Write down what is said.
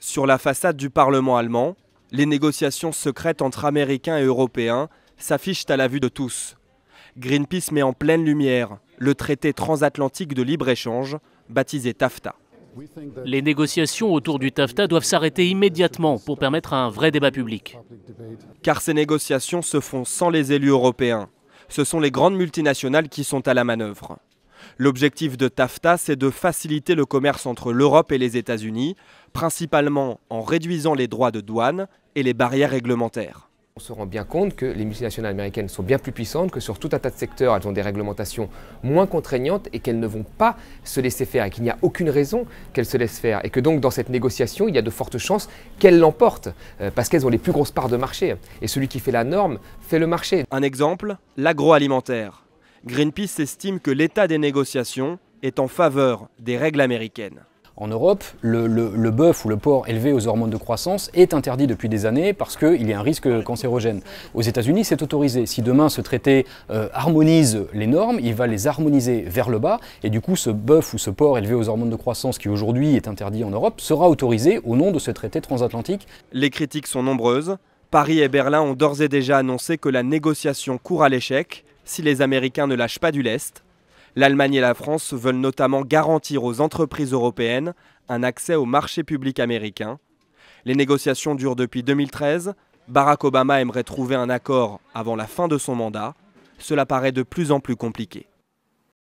Sur la façade du Parlement allemand, les négociations secrètes entre Américains et Européens s'affichent à la vue de tous. Greenpeace met en pleine lumière le traité transatlantique de libre-échange, baptisé TAFTA. Les négociations autour du TAFTA doivent s'arrêter immédiatement pour permettre un vrai débat public. Car ces négociations se font sans les élus européens. Ce sont les grandes multinationales qui sont à la manœuvre. L'objectif de TAFTA, c'est de faciliter le commerce entre l'Europe et les États-Unis, principalement en réduisant les droits de douane et les barrières réglementaires. On se rend bien compte que les multinationales américaines sont bien plus puissantes, que sur tout un tas de secteurs, elles ont des réglementations moins contraignantes et qu'elles ne vont pas se laisser faire et qu'il n'y a aucune raison qu'elles se laissent faire. Et que donc dans cette négociation, il y a de fortes chances qu'elles l'emportent euh, parce qu'elles ont les plus grosses parts de marché. Et celui qui fait la norme fait le marché. Un exemple, l'agroalimentaire. Greenpeace estime que l'état des négociations est en faveur des règles américaines. En Europe, le, le, bœuf ou le porc élevé aux hormones de croissance est interdit depuis des années parce qu'il y a un risque cancérogène. Aux États-Unis, c'est autorisé. Si demain ce traité euh, harmonise les normes, il va les harmoniser vers le bas et du coup ce bœuf ou ce porc élevé aux hormones de croissance qui aujourd'hui est interdit en Europe sera autorisé au nom de ce traité transatlantique. Les critiques sont nombreuses. Paris et Berlin ont d'ores et déjà annoncé que la négociation court à l'échec si les Américains ne lâchent pas du lest. L'Allemagne et la France veulent notamment garantir aux entreprises européennes un accès au marché public américain. Les négociations durent depuis 2013. Barack Obama aimerait trouver un accord avant la fin de son mandat. Cela paraît de plus en plus compliqué.